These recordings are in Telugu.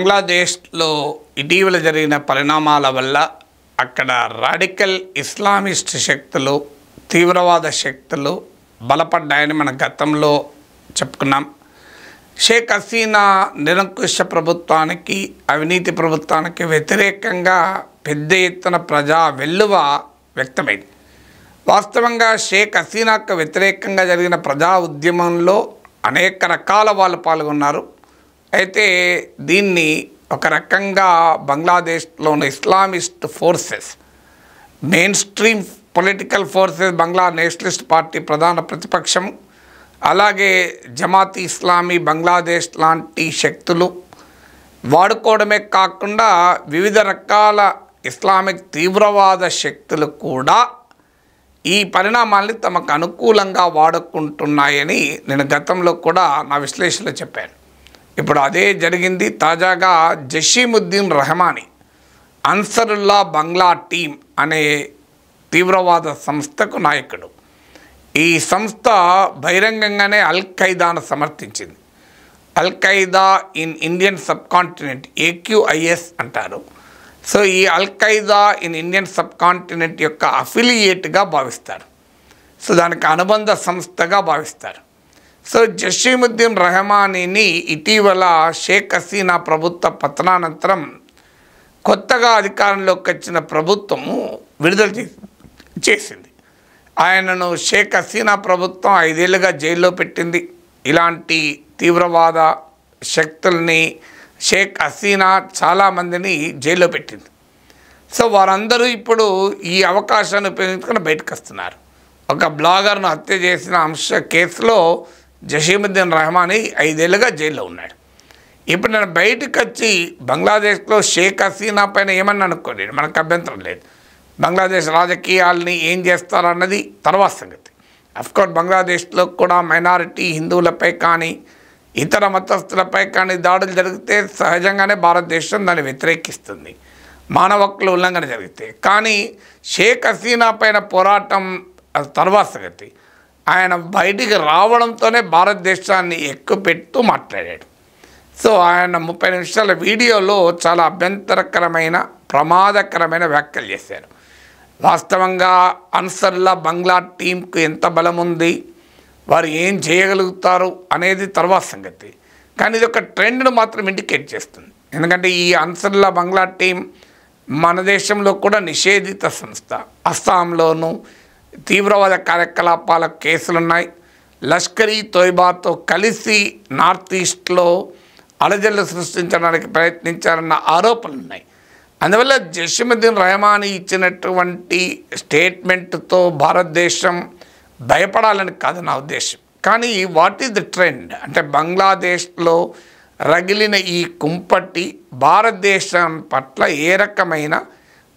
బంగ్లాదేశ్లో ఇటీవల జరిగిన పరిణామాల వల్ల అక్కడ రాడికల్ ఇస్లామిస్ట్ శక్తులు తీవ్రవాద శక్తులు బలపడ్డాయని మన గతంలో చెప్పుకున్నాం షేక్ హసీనా నిరంకుశ ప్రభుత్వానికి అవినీతి ప్రభుత్వానికి వ్యతిరేకంగా పెద్ద ఎత్తున ప్రజా వెల్లువ వ్యక్తమైంది వాస్తవంగా షేక్ హసీనాకు వ్యతిరేకంగా జరిగిన ప్రజా ఉద్యమంలో అనేక రకాల వాళ్ళు పాల్గొన్నారు అయితే దీన్ని ఒక రకంగా బంగ్లాదేశ్లోని Islamist forces mainstream political forces Bangla nationalist party ప్రధాన ప్రతిపక్షం అలాగే జమాత్ ఇస్లామీ బంగ్లాదేశ్ లాంటి శక్తులు వాడుకోవడమే కాకుండా వివిధ రకాల ఇస్లామిక్ తీవ్రవాద శక్తులు కూడా ఈ పరిణామాల్ని తమకు అనుకూలంగా వాడుకుంటున్నాయని నేను గతంలో కూడా నా విశ్లేషణలో చెప్పాను ఇప్పుడు అదే జరిగింది తాజాగా జషీముద్దీన్ రెహమాని అన్సరుల్లా బంగ్లా టీం అనే తీవ్రవాద సంస్థకు నాయకుడు ఈ సంస్థ బహిరంగంగానే అల్ ఖైదాను సమర్థించింది Al Qaeda in Indian subcontinent AQIS అంటారు సో ఈ Al Qaeda in Indian subcontinent యొక్క అఫిలియేట్గా భావిస్తారు సో దానికి అనుబంధ సంస్థగా భావిస్తారు సో జషీముద్దీన్ రహమానీని ఇటీవల షేక్ హసీనా ప్రభుత్వ పతనానంతరం కొత్తగా అధికారంలోకి వచ్చిన ప్రభుత్వము విడుదల చేసింది ఆయనను షేక్ హసీనా ప్రభుత్వం ఐదేళ్లుగా జైల్లో పెట్టింది ఇలాంటి తీవ్రవాద శక్తుల్ని షేక్ హసీనా చాలామందిని జైల్లో పెట్టింది సో వారందరూ ఇప్పుడు ఈ అవకాశాన్ని ఉపయోగించుకొని బయటకు వస్తున్నారు ఒక బ్లాగర్ను హత్య చేసిన అంశ కేసులో జషీముద్దీన్ రహమాని ఐదేళ్లుగా జైల్లో ఉన్నాడు ఇప్పుడు నేను బయటకు వచ్చి బంగ్లాదేశ్లో షేక్ హసీనా పైన ఏమన్నా అనుకోండి మనకు అభ్యంతరం లేదు బంగ్లాదేశ్ రాజకీయాలని ఏం చేస్తారన్నది తర్వాత సంగతి అఫ్కోర్స్ బంగ్లాదేశ్లో కూడా మైనారిటీ హిందువులపై కానీ ఇతర మతస్థులపై కానీ దాడులు జరిగితే సహజంగానే భారతదేశం దాన్ని వ్యతిరేకిస్తుంది మానవ హక్కుల ఉల్లంఘన జరిగితే కానీ షేక్ హసీనా పైన పోరాటం తర్వాత సంగతి ఆయన బయటికి రావడంతోనే భారతదేశాన్ని ఎక్కుపెట్టు మాట్లాడాడు సో ఆయన ముప్పై నిమిషాల వీడియోలో చాలా అభ్యంతరకరమైన ప్రమాదకరమైన వ్యాఖ్యలు చేశారు వాస్తవంగా అన్సర్లా బంగ్లా టీంకు ఎంత బలం ఉంది వారు ఏం చేయగలుగుతారు అనేది తర్వాత సంగతి కానీ ఇది ఒక ట్రెండ్ను మాత్రం ఇండికేట్ చేస్తుంది ఎందుకంటే ఈ అన్సర్లా బంగ్లా టీం మన దేశంలో కూడా నిషేధిత సంస్థ అస్సాంలోనూ తీవ్రవాద కార్యకలాపాల కేసులున్నాయి లష్కరీ తోయిబాతో కలిసి నార్త్ ఈస్ట్లో అలజల్లు సృష్టించడానికి ప్రయత్నించారన్న ఆరోపణలున్నాయి అందువల్ల జషీముద్దీన్ రహమాని ఇచ్చినటువంటి స్టేట్మెంట్తో భారతదేశం భయపడాలని కాదు నా ఉద్దేశం కానీ వాట్ ఈస్ ద ట్రెండ్ అంటే బంగ్లాదేశ్లో రగిలిన ఈ కుంపటి భారతదేశం పట్ల ఏ రకమైన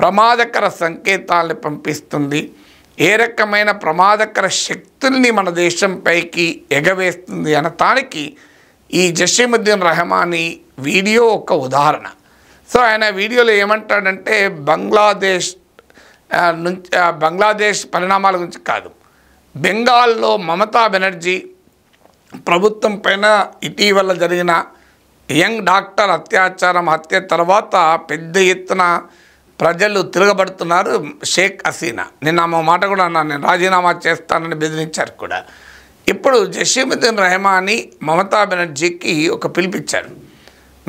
ప్రమాదకర సంకేతాలను పంపిస్తుంది ఏ రకమైన ప్రమాదకర శక్తుల్ని మన దేశంపైకి ఎగవేస్తుంది అనటానికి ఈ జషీముద్దీన్ రెహమాని వీడియో ఒక ఉదాహరణ సో ఆయన వీడియోలో ఏమంటాడంటే బంగ్లాదేశ్ నుంచి బంగ్లాదేశ్ పరిణామాల గురించి కాదు బెంగాల్లో మమతా బెనర్జీ ప్రభుత్వం పైన ఇటీవల జరిగిన యంగ్ డాక్టర్ అత్యాచారం హత్య తర్వాత పెద్ద ఎత్తున ప్రజలు తిరగబడుతున్నారు షేక్ హసీనా నిన్న మా మాట కూడా అన్నాను నేను రాజీనామా చేస్తానని బెదిరించారు కూడా ఇప్పుడు జషీముద్దీన్ రెహమాని మమతా బెనర్జీకి ఒక పిలిపించారు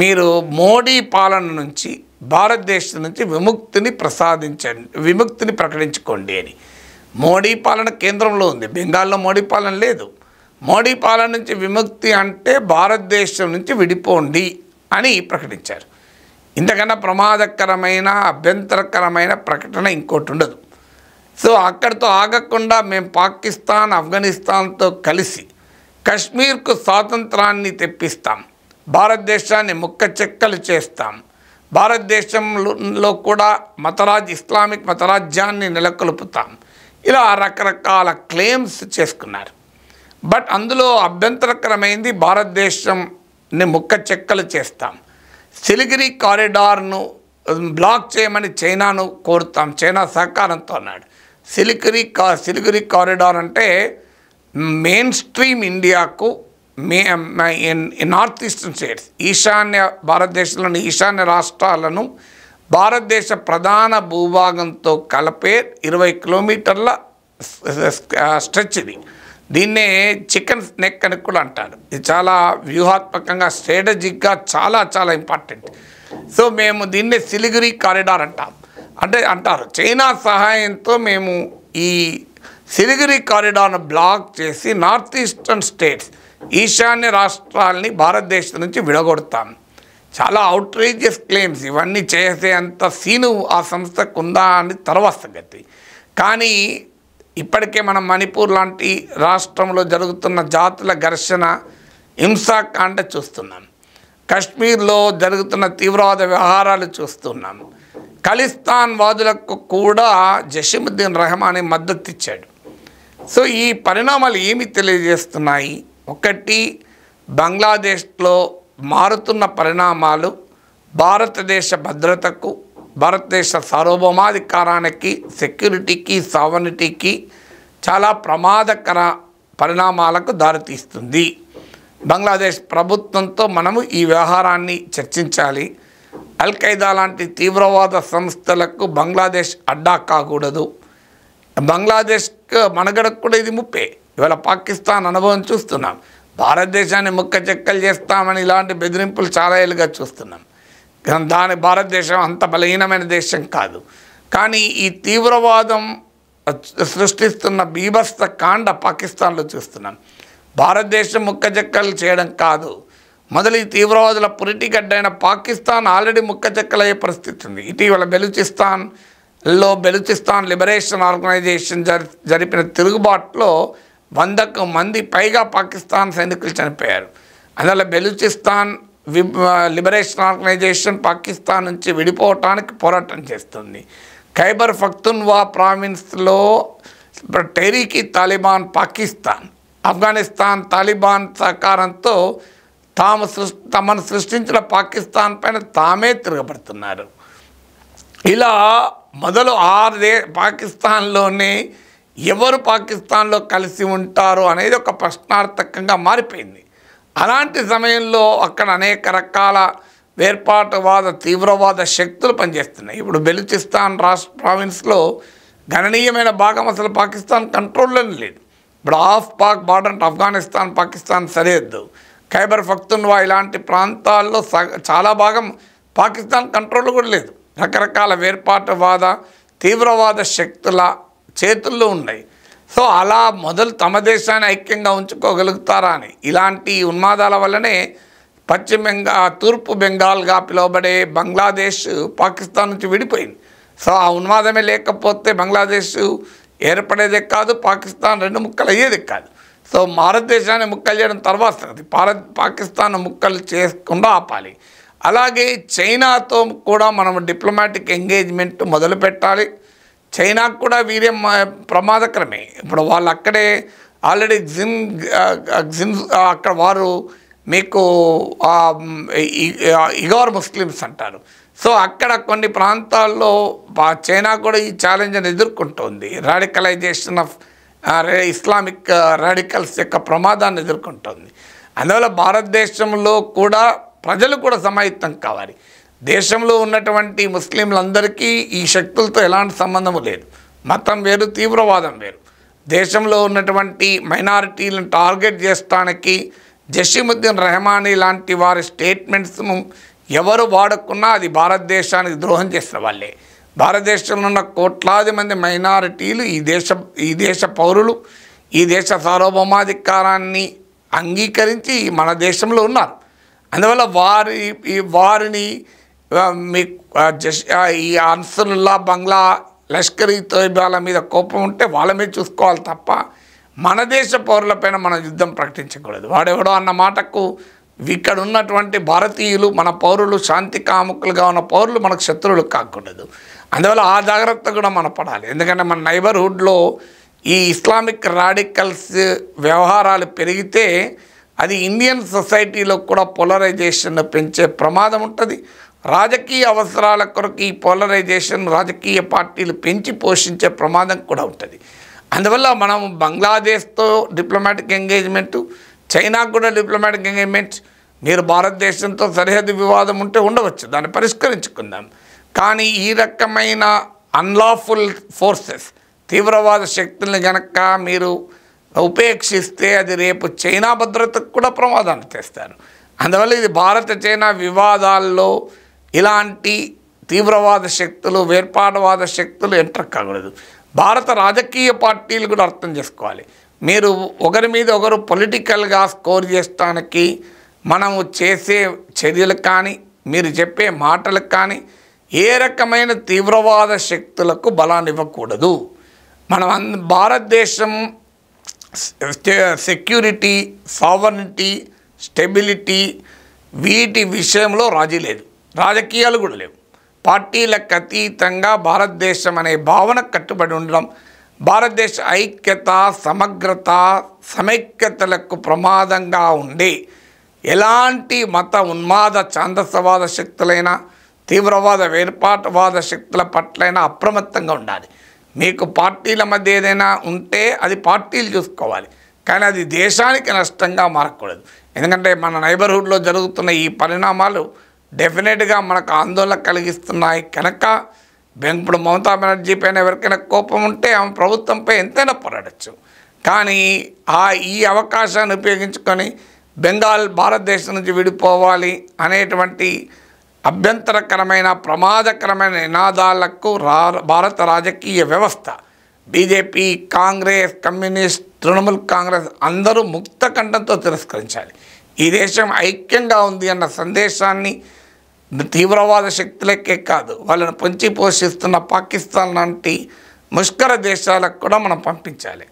మీరు మోడీ పాలన నుంచి భారతదేశం నుంచి విముక్తిని ప్రసాదించండి విముక్తిని ప్రకటించుకోండి అని మోడీ పాలన కేంద్రంలో ఉంది బెంగాల్లో మోడీ పాలన లేదు మోడీ పాలన నుంచి విముక్తి అంటే భారతదేశం నుంచి విడిపోండి అని ప్రకటించారు ఇంతకన్నా ప్రమాదకరమైన అభ్యంతరకరమైన ప్రకటన ఇంకోటి ఉండదు సో అక్కడితో ఆగకుండా మేము పాకిస్తాన్ ఆఫ్ఘనిస్తాన్తో కలిసి కశ్మీర్కు స్వాతంత్రాన్ని తెప్పిస్తాం భారతదేశాన్ని ముక్క చెక్కలు చేస్తాం భారతదేశంలో కూడా మతరాజ్ ఇస్లామిక్ మతరాజ్యాన్ని నెలకొల్పుతాం ఇలా రకరకాల క్లెయిమ్స్ చేసుకున్నారు బట్ అందులో అభ్యంతరకరమైంది భారతదేశంని ముక్క చెక్కలు చేస్తాం సిలిగిరి కారిడార్ను బ్లాక్ చేయమని చైనాను కోరుతాం చైనా సహకారంతో అన్నాడు సిలిగిరి కా సిలిగిరి కారిడార్ అంటే మెయిన్ స్ట్రీమ్ ఇండియాకు మే నార్త్ ఈస్టర్న్ స్టేట్స్ ఈశాన్య భారతదేశంలోని ఈశాన్య రాష్ట్రాలను భారతదేశ ప్రధాన భూభాగంతో కలిపే ఇరవై కిలోమీటర్ల స్ట్రెచ్ ఇది దీన్నే చికెన్ నెక్ అని కూడా అంటారు ఇది చాలా వ్యూహాత్మకంగా స్ట్రాటజిక్గా చాలా చాలా ఇంపార్టెంట్ సో మేము దీన్నే సిలిగిరి కారిడార్ అంటాం అంటే అంటారు చైనా సహాయంతో మేము ఈ సిలిగిరి కారిడార్ను బ్లాక్ చేసి నార్త్ ఈస్టర్న్ స్టేట్స్ ఈశాన్య రాష్ట్రాలని భారతదేశం నుంచి విడగొడతాం చాలా అవుట్రేజియస్ క్లెయిమ్స్ ఇవన్నీ చేసే అంత సీను ఆ సంస్థకు ఉందా అని తర్వాత గతి కానీ ఇప్పటికే మనం మణిపూర్ లాంటి రాష్ట్రంలో జరుగుతున్న జాతుల ఘర్షణ హింసాకాండ చూస్తున్నాం కశ్మీర్లో జరుగుతున్న తీవ్రవాద వ్యవహారాలు చూస్తున్నాం ఖలిస్తాన్ వాదులకు కూడా జషీముద్దీన్ రెహమాన్ మద్దతు ఇచ్చాడు సో ఈ పరిణామాలు ఏమి తెలియజేస్తున్నాయి ఒకటి బంగ్లాదేశ్లో మారుతున్న పరిణామాలు భారతదేశ భద్రతకు భారతదేశ సార్వభౌమాధికారానికి సెక్యూరిటీకి సావర్నిటీకి చాలా ప్రమాదకర పరిణామాలకు దారితీస్తుంది బంగ్లాదేశ్ ప్రభుత్వంతో మనము ఈ వ్యవహారాన్ని చర్చించాలి అల్ఖైదా లాంటి తీవ్రవాద సంస్థలకు బంగ్లాదేశ్ అడ్డా కాకూడదు బంగ్లాదేశ్ మనగడకు కూడా ఇది ముప్పే ఇవాళ పాకిస్తాన్ అనుభవం చూస్తున్నాం భారతదేశాన్ని ముక్క చెక్కలు చేస్తామని ఇలాంటి బెదిరింపులు చాలా ఏళ్ళుగా చూస్తున్నాం దాని భారతదేశం అంత బలహీనమైన దేశం కాదు కానీ ఈ తీవ్రవాదం సృష్టిస్తున్న బీభత్స కాండ పాకిస్తాన్లో చూస్తున్నాం భారతదేశం ముక్కజక్కలు చేయడం కాదు మొదలు ఈ తీవ్రవాదుల పురిటిగడ్డైన పాకిస్తాన్ ఆల్రెడీ ముక్కజక్కలయ్యే పరిస్థితి ఉంది ఇటీవల బెలూచిస్తాన్లో బెలూచిస్తాన్ లిబరేషన్ ఆర్గనైజేషన్ జరిపిన తిరుగుబాటులో వందకు మంది పైగా పాకిస్తాన్ సైనికులు చనిపోయారు అందువల్ల బెలూచిస్తాన్ లిబరేషన్ ఆర్గనైజేషన్ పాకిస్తాన్ నుంచి విడిపోవటానికి పోరాటం చేస్తుంది ఖైబర్ ఫక్తున్వా ప్రావిన్స్లో టెరీకి తాలిబాన్ పాకిస్తాన్ ఆఫ్ఘనిస్తాన్ తాలిబాన్ సహకారంతో తాము సృష్టి తమను సృష్టించిన పాకిస్తాన్ పైన తామే తిరగబడుతున్నారు ఇలా మొదలు ఆరు దే పాకిస్తాన్లోనే ఎవరు పాకిస్తాన్లో కలిసి ఉంటారు అనేది ఒక ప్రశ్నార్థకంగా మారిపోయింది అలాంటి సమయంలో అక్కడ అనేక రకాల వేర్పాటువాద తీవ్రవాద శక్తులు పనిచేస్తున్నాయి ఇప్పుడు బెలుచిస్తాన్ రాష్ట్ర ప్రావిన్స్లో గణనీయమైన భాగం అసలు పాకిస్తాన్ కంట్రోల్లో లేదు ఇప్పుడు ఆఫ్ పాక్ బార్డర్ అంటే ఆఫ్ఘనిస్తాన్ పాకిస్తాన్ సరిహద్దు ఖైబర్ ఫక్తున్వా ఇలాంటి ప్రాంతాల్లో చాలా భాగం పాకిస్తాన్ కంట్రోల్ కూడా లేదు రకరకాల వేర్పాటువాద తీవ్రవాద శక్తుల చేతుల్లో ఉన్నాయి సో అలా మొదలు తమ దేశాన్ని ఐక్యంగా ఉంచుకోగలుగుతారా అని ఇలాంటి ఉన్మాదాల వల్లనే పశ్చిమ బెంగా తూర్పు బెంగాల్గా పిలువబడే బంగ్లాదేశ్ పాకిస్తాన్ నుంచి విడిపోయింది సో ఆ ఉన్మాదమే లేకపోతే బంగ్లాదేశ్ ఏర్పడేదే కాదు పాకిస్తాన్ రెండు ముక్కలు అయ్యేది కాదు సో భారతదేశాన్ని ముక్కలు చేయడం తర్వాత అది భారత్ పాకిస్తాన్ ముక్కలు చేసుకుండా ఆపాలి అలాగే చైనాతో కూడా మనం డిప్లొమాటిక్ ఎంగేజ్మెంట్ మొదలు పెట్టాలి చైనాకు కూడా వీరే ప్రమాదకరమే ఇప్పుడు వాళ్ళు అక్కడే ఆల్రెడీ జిమ్ జిమ్ అక్కడ వారు మీకు ఇగోర్ ముస్లిమ్స్ అంటారు సో అక్కడ కొన్ని ప్రాంతాల్లో చైనా కూడా ఈ ఛాలెంజ్ని ఎదుర్కొంటుంది రాడికలైజేషన్ ఆఫ్ ఇస్లామిక్ రాడికల్స్ యొక్క ప్రమాదాన్ని ఎదుర్కొంటుంది అందువల్ల భారతదేశంలో కూడా ప్రజలు కూడా సమాయత్తం కావాలి దేశంలో ఉన్నటువంటి ముస్లింలందరికీ ఈ శక్తులతో ఎలాంటి సంబంధము లేదు మతం వేరు తీవ్రవాదం వేరు దేశంలో ఉన్నటువంటి మైనారిటీలను టార్గెట్ చేస్తానికి జషీముద్దీన్ రెహమానీ లాంటి వారి స్టేట్మెంట్స్ను ఎవరు వాడుకున్నా అది భారతదేశానికి ద్రోహం చేసిన వాళ్ళే భారతదేశంలో ఉన్న కోట్లాది మంది మైనారిటీలు ఈ దేశ ఈ దేశ పౌరులు ఈ దేశ సార్వభౌమాధికారాన్ని అంగీకరించి మన దేశంలో ఉన్నారు అందువల్ల వారి వారిని మీ ఈ అన్సరుల్లా బంగ్లా లష్కర్ తోయిబాల మీద కోపం ఉంటే వాళ్ళ మీద చూసుకోవాలి తప్ప మన దేశ పౌరులపైన మనం యుద్ధం ప్రకటించకూడదు వాడెవడో అన్న మాటకు ఇక్కడ ఉన్నటువంటి భారతీయులు మన పౌరులు శాంతి కాముకులుగా ఉన్న పౌరులు మనకు శత్రువులు కాకూడదు అందువల్ల ఆ జాగ్రత్త కూడా మనం పడాలి ఎందుకంటే మన నైబర్హుడ్లో ఈ ఇస్లామిక్ రాడికల్స్ వ్యవహారాలు పెరిగితే అది ఇండియన్ సొసైటీలో కూడా పోలరైజేషన్ పెంచే ప్రమాదం ఉంటుంది రాజకీయ అవసరాల కొరకు ఈ పోలరైజేషన్ రాజకీయ పార్టీలు పెంచి పోషించే ప్రమాదం కూడా ఉంటుంది అందువల్ల మనం బంగ్లాదేశ్తో డిప్లొమాటిక్ ఎంగేజ్మెంటు చైనా కూడా డిప్లొమాటిక్ ఎంగేజ్మెంట్ మీరు భారతదేశంతో సరిహద్దు వివాదం ఉంటే ఉండవచ్చు దాన్ని పరిష్కరించుకుందాం కానీ ఈ రకమైన అన్లాఫుల్ ఫోర్సెస్ తీవ్రవాద శక్తుల్ని గనక మీరు ఉపేక్షిస్తే అది రేపు చైనా భద్రతకు కూడా ప్రమాదాన్ని తెస్తారు అందువల్ల ఇది భారత చైనా వివాదాల్లో ఇలాంటి తీవ్రవాద శక్తులు వేర్పాటువాద శక్తులు ఎంటర్ కాకూడదు భారత రాజకీయ పార్టీలు కూడా అర్థం చేసుకోవాలి మీరు ఒకరి మీద ఒకరు పొలిటికల్గా స్కోర్ చేస్తానికి మనము చేసే చర్యలకు కానీ మీరు చెప్పే మాటలకు కానీ ఏ రకమైన తీవ్రవాద శక్తులకు బలాన్ని ఇవ్వకూడదు మనం అన్ భారతదేశం సెక్యూరిటీ సావర్నిటీ స్టెబిలిటీ వీటి విషయంలో రాజీ లేదు రాజకీయాలు కూడా లేవు పార్టీలకు అతీతంగా భారతదేశం అనే భావన కట్టుబడి ఉండడం భారతదేశ ఐక్యత సమగ్రత సమైక్యతలకు ప్రమాదంగా ఉండి ఎలాంటి మత ఉన్మాద ఛాందసవాద శక్తులైనా తీవ్రవాద వేర్పాటువాద శక్తుల పట్లైనా అప్రమత్తంగా ఉండాలి మీకు పార్టీల మధ్య ఏదైనా ఉంటే అది పార్టీలు చూసుకోవాలి కానీ అది దేశానికి నష్టంగా మారకూడదు ఎందుకంటే మన నైబర్హుడ్లో జరుగుతున్న ఈ పరిణామాలు డెఫినెట్గా మనకు ఆందోళన కలిగిస్తున్నాయి కనుక ఇప్పుడు మమతా బెనర్జీ పైన ఎవరికైనా కోపం ఉంటే ఆమె ప్రభుత్వంపై ఎంతైనా పోరాడచ్చు కానీ ఆ ఈ అవకాశాన్ని ఉపయోగించుకొని బెంగాల్ భారతదేశం నుంచి విడిపోవాలి అనేటువంటి అభ్యంతరకరమైన ప్రమాదకరమైన నినాదాలకు భారత రాజకీయ వ్యవస్థ బీజేపీ కాంగ్రెస్ కమ్యూనిస్ట్ తృణమూల్ కాంగ్రెస్ అందరూ ముక్త కంఠంతో తిరస్కరించాలి ఈ దేశం ఐక్యంగా ఉంది అన్న సందేశాన్ని తీవ్రవాద శక్తులకే కాదు వాళ్ళని పొంచి పోషిస్తున్న పాకిస్తాన్ లాంటి ముష్కర దేశాలకు కూడా మనం పంపించాలి